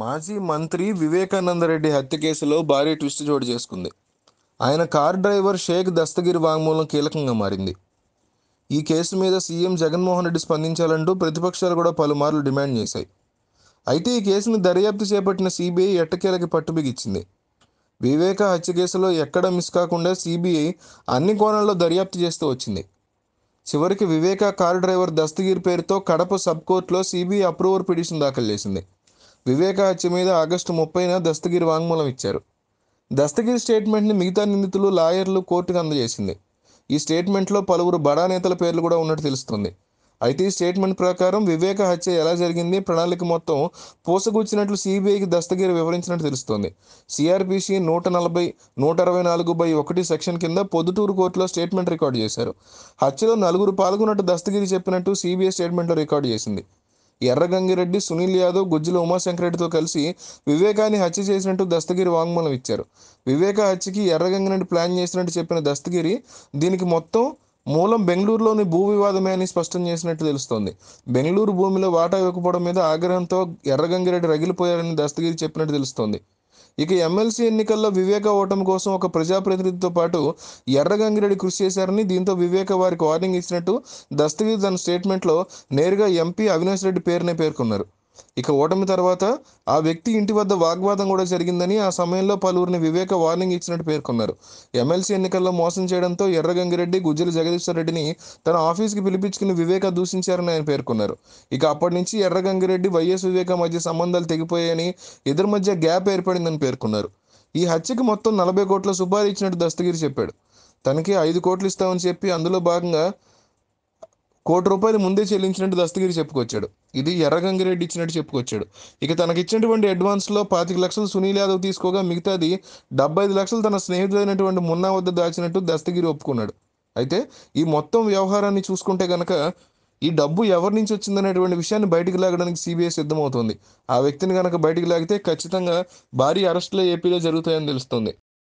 మాజీ మంత్రి వివేకానంద రెడ్డి హత్య కేసులో భారీ ట్విస్ట్ చోటు చేసుకుంది ఆయన కార్ డ్రైవర్ షేక్ దస్తగిరి వాంగ్మూలం కీలకంగా మారింది ఈ కేసు మీద సీఎం జగన్మోహన్ రెడ్డి స్పందించాలంటూ ప్రతిపక్షాలు కూడా పలుమార్లు డిమాండ్ చేశాయి అయితే ఈ కేసును దర్యాప్తు చేపట్టిన సిబిఐ ఎట్టకేలకి పట్టుబిగిచ్చింది వివేక హత్య కేసులో ఎక్కడ మిస్ కాకుండా సిబిఐ అన్ని కోణాల్లో దర్యాప్తు చేస్తూ వచ్చింది చివరికి వివేక కార్ డ్రైవర్ దస్తగిరి పేరుతో కడప సబ్ కోర్టులో సిబిఐ అప్రూవర్ పిటిషన్ దాఖలు చేసింది వివేక హత్య మీద ఆగస్టు ముప్పైన దస్తగిరి వాంగ్మూలం ఇచ్చారు దస్తగిరి స్టేట్మెంట్ని మిగతా నిందితులు లాయర్లు కోర్టుకు అందజేసింది ఈ స్టేట్మెంట్లో పలువురు బడా నేతల పేర్లు కూడా ఉన్నట్టు తెలుస్తుంది అయితే ఈ స్టేట్మెంట్ ప్రకారం వివేక హత్య ఎలా జరిగింది ప్రణాళిక మొత్తం పూసగుచ్చినట్లు సిబిఐకి దస్తగిరి వివరించినట్టు తెలుస్తోంది సిఆర్పిసి నూట నలభై నూట అరవై నాలుగు బై ఒకటి సెక్షన్ కింద పొద్దుటూరు కోర్టులో స్టేట్మెంట్ రికార్డు చేశారు హత్యలో నలుగురు పాల్గొన్నట్టు దస్తగిరి చెప్పినట్టు సిబిఐ స్టేట్మెంట్లో రికార్డు చేసింది ఎర్రగంగిరెడ్డి సునీల్ యాదవ్ గుజ్జుల ఉమాశంకరెడ్డితో కలిసి వివేకాన్ని హత్య చేసినట్టు దస్తగిరి వాంగ్మూలం ఇచ్చారు వివేక హత్యకి ఎర్రగంగిరెడ్డి ప్లాన్ చేసినట్టు చెప్పిన దస్తగిరి దీనికి మొత్తం మూలం బెంగళూరులోని భూ వివాదమే అని స్పష్టం చేసినట్టు తెలుస్తోంది బెంగళూరు భూమిలో వాటా ఇవ్వకపోవడం మీద ఆగ్రహంతో ఎర్రగంగిరెడ్డి రగిలిపోయారని దస్తగిరి చెప్పినట్టు తెలుస్తోంది ఇక ఎమ్మెల్సీ ఎన్నికల్లో వివేక ఓటమి కోసం ఒక ప్రజాప్రతినిధితో పాటు ఎర్రగంగిరెడ్డి కృషి చేశారని దీంతో వివేక వారికి వార్నింగ్ ఇచ్చినట్టు దస్తగిరి తన స్టేట్మెంట్లో నేరుగా ఎంపీ అవినాష్ రెడ్డి పేరునే పేర్కొన్నారు ఇక ఓటమి తర్వాత ఆ వ్యక్తి ఇంటి వద్ద వాగ్వాదం కూడా జరిగిందని ఆ సమయంలో పలువురిని వివేక వార్నింగ్ ఇచ్చినట్టు పేర్కొన్నారు ఎమ్మెల్సీ ఎన్నికల్లో మోసం చేయడంతో ఎర్రగంగిరెడ్డి గుజ్జల జగదీశ్వర్ రెడ్డిని తన ఆఫీస్కి పిలిపించుకుని వివేక దూషించారని ఆయన పేర్కొన్నారు ఇక అప్పటి నుంచి ఎర్రగంగిరెడ్డి వైఎస్ వివేక మధ్య సంబంధాలు తెగిపోయాయని ఇద్దరి మధ్య గ్యాప్ ఏర్పడిందని పేర్కొన్నారు ఈ హత్యకు మొత్తం నలభై కోట్ల సుపారీ ఇచ్చినట్టు దస్తగిరి చెప్పాడు తనకి ఐదు కోట్లు ఇస్తామని చెప్పి అందులో భాగంగా కోటి రూపాయలు ముందే చెల్లించినట్టు దస్తగిరి చెప్పుకొచ్చాడు ఇది ఎర్రగంగి రెడ్డి ఇచ్చినట్టు చెప్పుకొచ్చాడు ఇక తనకి ఇచ్చినటువంటి అడ్వాన్స్లో పాతిక లక్షలు సునీల్ యాదవ్ తీసుకోగా మిగతాది డెబ్బై ఐదు లక్షలు తన స్నేహితుడైనటువంటి మున్నా వద్ద దాచినట్టు దస్తగిరి ఒప్పుకున్నాడు అయితే ఈ మొత్తం వ్యవహారాన్ని చూసుకుంటే కనుక ఈ డబ్బు ఎవరి నుంచి వచ్చిందనేటువంటి విషయాన్ని బయటికి లాగడానికి సిబిఐ సిద్ధమవుతుంది ఆ వ్యక్తిని కనుక బయటికి లాగితే ఖచ్చితంగా భారీ అరెస్టులు ఏపీలో జరుగుతాయని తెలుస్తుంది